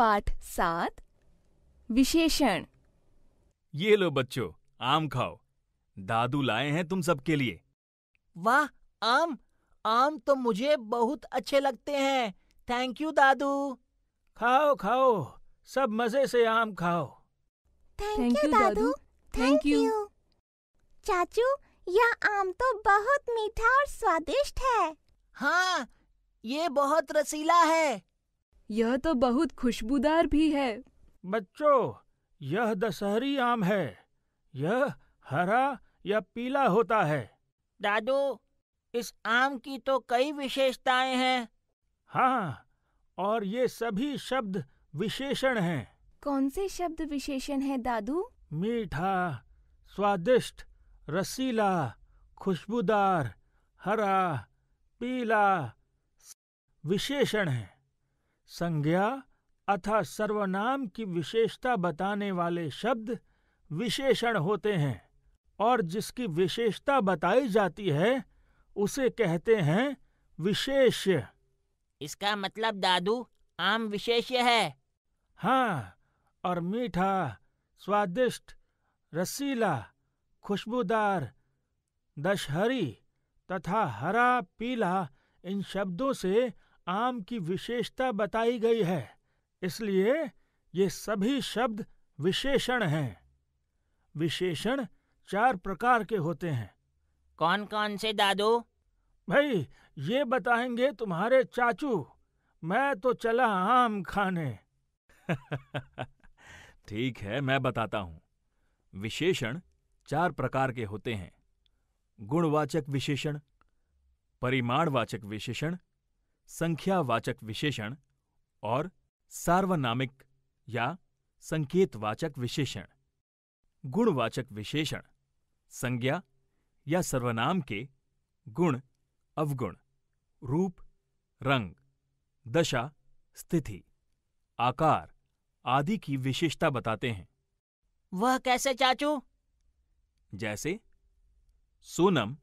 पाठ सात विशेषण ये लो बच्चों आम खाओ दादू लाए हैं तुम सबके लिए वाह आम आम तो मुझे बहुत अच्छे लगते हैं थैंक यू दादू खाओ खाओ सब मजे से आम खाओ थैंक यू दादू थैंक यू चाचू यह आम तो बहुत मीठा और स्वादिष्ट है हाँ ये बहुत रसीला है यह तो बहुत खुशबूदार भी है बच्चों यह दशहरी आम है यह हरा या पीला होता है दादू इस आम की तो कई विशेषताएं हैं हाँ और ये सभी शब्द विशेषण हैं कौन से शब्द विशेषण है दादू मीठा स्वादिष्ट रसीला खुशबूदार हरा पीला विशेषण है संज्ञा अथा सर्वनाम की विशेषता बताने वाले शब्द विशेषण होते हैं और जिसकी विशेषता बताई जाती है उसे कहते हैं विशेष इसका मतलब दादू आम विशेष्य है हाँ और मीठा स्वादिष्ट रसीला खुशबूदार दशहरी तथा हरा पीला इन शब्दों से आम की विशेषता बताई गई है इसलिए ये सभी शब्द विशेषण हैं विशेषण चार प्रकार के होते हैं कौन कौन से दादू भाई ये बताएंगे तुम्हारे चाचू मैं तो चला आम खाने ठीक है मैं बताता हूं विशेषण चार प्रकार के होते हैं गुणवाचक विशेषण परिमाणवाचक विशेषण संख्यावाचक विशेषण और सार्वनामिक या संकेतवाचक विशेषण गुणवाचक विशेषण संज्ञा या सर्वनाम के गुण अवगुण रूप रंग दशा स्थिति आकार आदि की विशेषता बताते हैं वह कैसे चाचू जैसे सोनम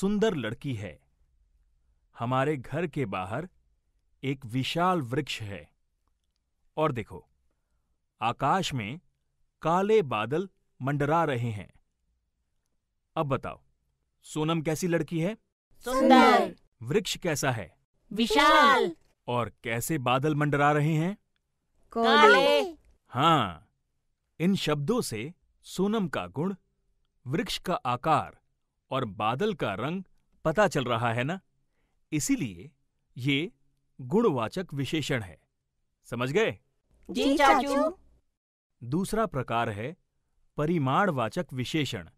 सुंदर लड़की है हमारे घर के बाहर एक विशाल वृक्ष है और देखो आकाश में काले बादल मंडरा रहे हैं अब बताओ सोनम कैसी लड़की है सुंदर वृक्ष कैसा है विशाल और कैसे बादल मंडरा रहे हैं काले हाँ इन शब्दों से सोनम का गुण वृक्ष का आकार और बादल का रंग पता चल रहा है ना इसीलिए ये गुणवाचक विशेषण है समझ गए जी चाचू दूसरा प्रकार है परिमाणवाचक विशेषण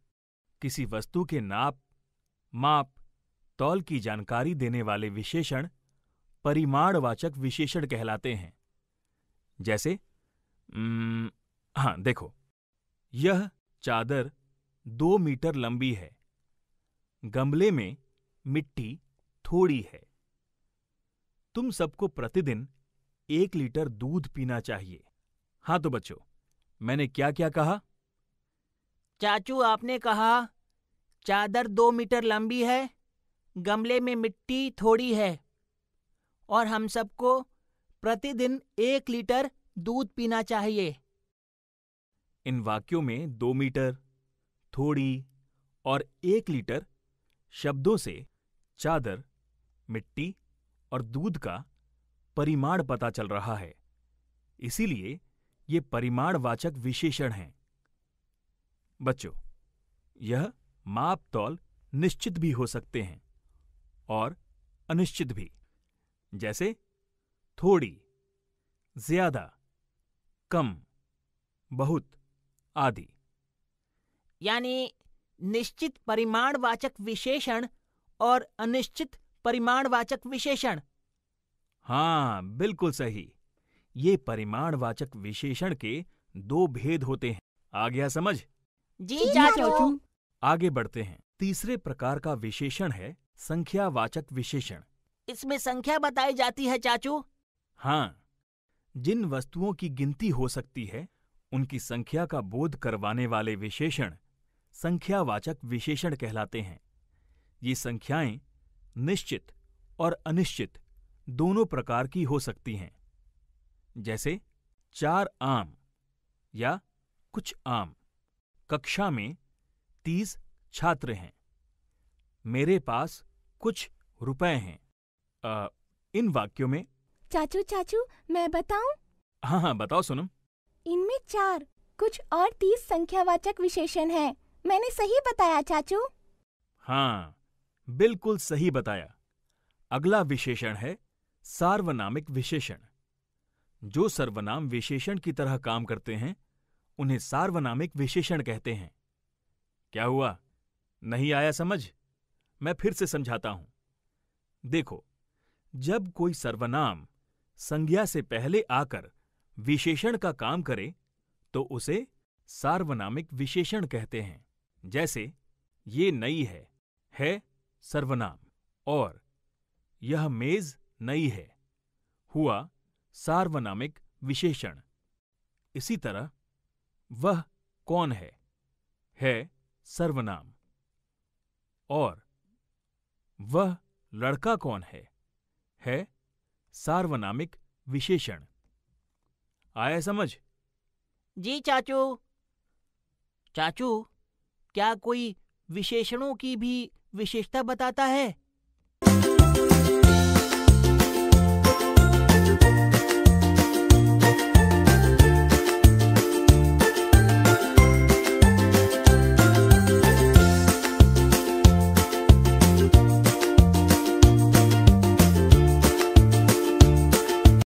किसी वस्तु के नाप माप तौल की जानकारी देने वाले विशेषण परिमाणवाचक विशेषण कहलाते हैं जैसे हाँ देखो यह चादर दो मीटर लंबी है गमले में मिट्टी थोड़ी है तुम सबको प्रतिदिन एक लीटर दूध पीना चाहिए हाँ तो बच्चों मैंने क्या क्या कहा चाचू आपने कहा चादर दो मीटर लंबी है गमले में मिट्टी थोड़ी है और हम सबको प्रतिदिन एक लीटर दूध पीना चाहिए इन वाक्यों में दो मीटर थोड़ी और एक लीटर शब्दों से चादर मिट्टी और दूध का परिमाण पता चल रहा है इसीलिए ये परिमाणवाचक विशेषण हैं बच्चों यह माप तौल निश्चित भी हो सकते हैं और अनिश्चित भी जैसे थोड़ी ज्यादा कम बहुत आदि यानी निश्चित परिमाणवाचक विशेषण और अनिश्चित परिमाणवाचक विशेषण हाँ बिल्कुल सही ये परिमाणवाचक विशेषण के दो भेद होते हैं आ गया समझ जी चाचू आगे बढ़ते हैं तीसरे प्रकार का विशेषण है संख्यावाचक विशेषण इसमें संख्या बताई जाती है चाचू हाँ जिन वस्तुओं की गिनती हो सकती है उनकी संख्या का बोध करवाने वाले विशेषण संख्यावाचक विशेषण कहलाते हैं ये संख्याएं निश्चित और अनिश्चित दोनों प्रकार की हो सकती हैं जैसे चार आम या कुछ आम कक्षा में तीस छात्र हैं मेरे पास कुछ रुपए हैं आ, इन वाक्यों में चाचू चाचू मैं बताऊं? हाँ हाँ बताओ सुनम इनमें चार कुछ और तीस संख्यावाचक विशेषण हैं। मैंने सही बताया चाचू हाँ बिल्कुल सही बताया अगला विशेषण है सार्वनामिक विशेषण जो सर्वनाम विशेषण की तरह काम करते हैं उन्हें सार्वनामिक विशेषण कहते हैं क्या हुआ नहीं आया समझ मैं फिर से समझाता हूं देखो जब कोई सर्वनाम संज्ञा से पहले आकर विशेषण का काम करे तो उसे सार्वनामिक विशेषण कहते हैं जैसे ये नई है है सर्वनाम और यह मेज नई है हुआ सार्वनामिक विशेषण इसी तरह वह कौन है है सर्वनाम और वह लड़का कौन है है सार्वनामिक विशेषण आया समझ जी चाचू चाचू क्या कोई विशेषणों की भी विशेषता बताता है